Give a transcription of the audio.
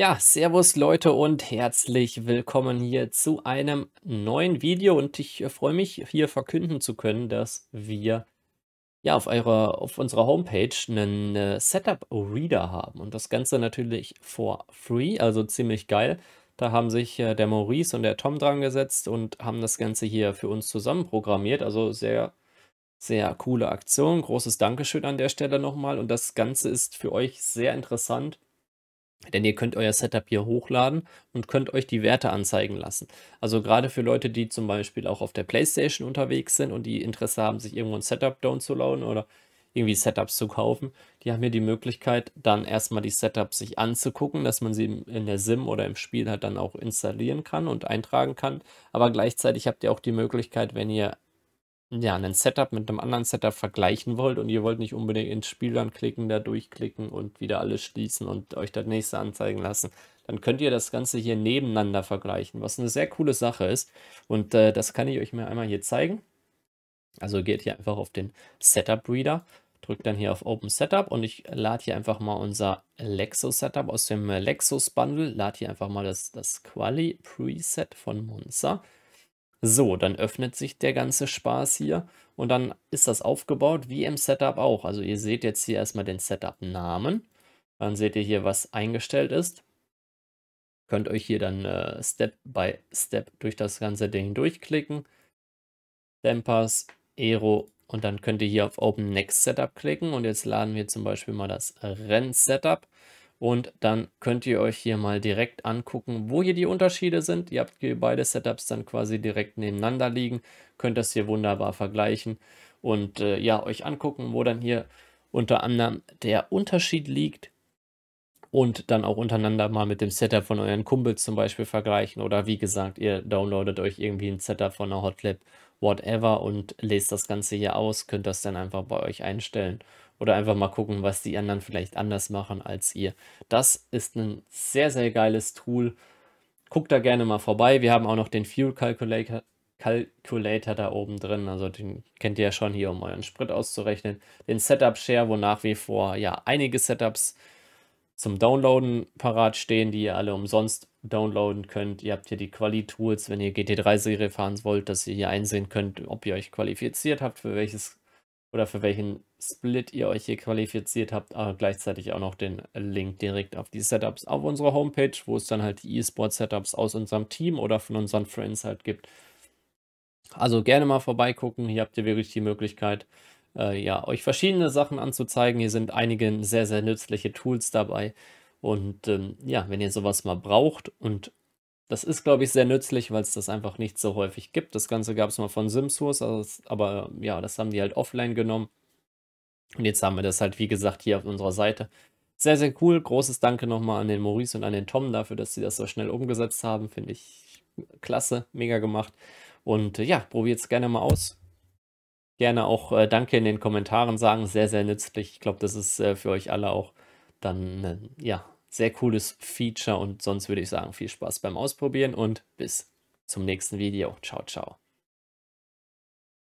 Ja, servus Leute und herzlich willkommen hier zu einem neuen Video und ich äh, freue mich hier verkünden zu können, dass wir ja auf, eurer, auf unserer Homepage einen äh, Setup Reader haben und das Ganze natürlich for free, also ziemlich geil. Da haben sich äh, der Maurice und der Tom dran gesetzt und haben das Ganze hier für uns zusammen programmiert, also sehr sehr coole Aktion. Großes Dankeschön an der Stelle nochmal und das Ganze ist für euch sehr interessant denn ihr könnt euer Setup hier hochladen und könnt euch die Werte anzeigen lassen. Also gerade für Leute, die zum Beispiel auch auf der Playstation unterwegs sind und die Interesse haben, sich irgendwo ein Setup down zu laden oder irgendwie Setups zu kaufen, die haben hier die Möglichkeit, dann erstmal die Setups sich anzugucken, dass man sie in der SIM oder im Spiel halt dann auch installieren kann und eintragen kann. Aber gleichzeitig habt ihr auch die Möglichkeit, wenn ihr ja, ein Setup mit einem anderen Setup vergleichen wollt und ihr wollt nicht unbedingt ins Spiel dann klicken, da durchklicken und wieder alles schließen und euch das nächste anzeigen lassen, dann könnt ihr das Ganze hier nebeneinander vergleichen, was eine sehr coole Sache ist. Und äh, das kann ich euch mir einmal hier zeigen. Also geht hier einfach auf den Setup Reader, drückt dann hier auf Open Setup und ich lade hier einfach mal unser Lexus Setup aus dem Lexus Bundle, lade hier einfach mal das, das Quali Preset von Monza so, dann öffnet sich der ganze Spaß hier und dann ist das aufgebaut wie im Setup auch. Also ihr seht jetzt hier erstmal den Setup-Namen. Dann seht ihr hier, was eingestellt ist. Könnt euch hier dann äh, Step by Step durch das ganze Ding durchklicken. Dampers, Aero und dann könnt ihr hier auf Open Next Setup klicken und jetzt laden wir zum Beispiel mal das Renn-Setup. Und dann könnt ihr euch hier mal direkt angucken, wo hier die Unterschiede sind. Ihr habt hier beide Setups dann quasi direkt nebeneinander liegen, könnt das hier wunderbar vergleichen und äh, ja, euch angucken, wo dann hier unter anderem der Unterschied liegt und dann auch untereinander mal mit dem Setup von euren Kumpels zum Beispiel vergleichen oder wie gesagt, ihr downloadet euch irgendwie ein Setup von einer Hotlab, whatever und lest das Ganze hier aus, könnt das dann einfach bei euch einstellen oder einfach mal gucken, was die anderen vielleicht anders machen als ihr. Das ist ein sehr, sehr geiles Tool. Guckt da gerne mal vorbei. Wir haben auch noch den Fuel Calculator, Calculator da oben drin. Also den kennt ihr ja schon hier, um euren Sprit auszurechnen. Den Setup Share, wo nach wie vor ja einige Setups zum Downloaden parat stehen, die ihr alle umsonst downloaden könnt. Ihr habt hier die Quali-Tools, wenn ihr GT3-Serie fahren wollt, dass ihr hier einsehen könnt, ob ihr euch qualifiziert habt für welches oder für welchen Split ihr euch hier qualifiziert habt, aber gleichzeitig auch noch den Link direkt auf die Setups auf unserer Homepage, wo es dann halt die E-Sport-Setups aus unserem Team oder von unseren Friends halt gibt. Also gerne mal vorbeigucken. Hier habt ihr wirklich die Möglichkeit, äh, ja, euch verschiedene Sachen anzuzeigen. Hier sind einige sehr, sehr nützliche Tools dabei. Und ähm, ja, wenn ihr sowas mal braucht und das ist, glaube ich, sehr nützlich, weil es das einfach nicht so häufig gibt. Das Ganze gab es mal von SimSource, also, aber ja, das haben die halt offline genommen. Und jetzt haben wir das halt, wie gesagt, hier auf unserer Seite. Sehr, sehr cool. Großes Danke nochmal an den Maurice und an den Tom dafür, dass sie das so schnell umgesetzt haben. Finde ich klasse, mega gemacht. Und äh, ja, probiert es gerne mal aus. Gerne auch äh, Danke in den Kommentaren sagen. Sehr, sehr nützlich. Ich glaube, das ist äh, für euch alle auch dann, äh, ja, sehr cooles Feature. Und sonst würde ich sagen, viel Spaß beim Ausprobieren und bis zum nächsten Video. Ciao, ciao.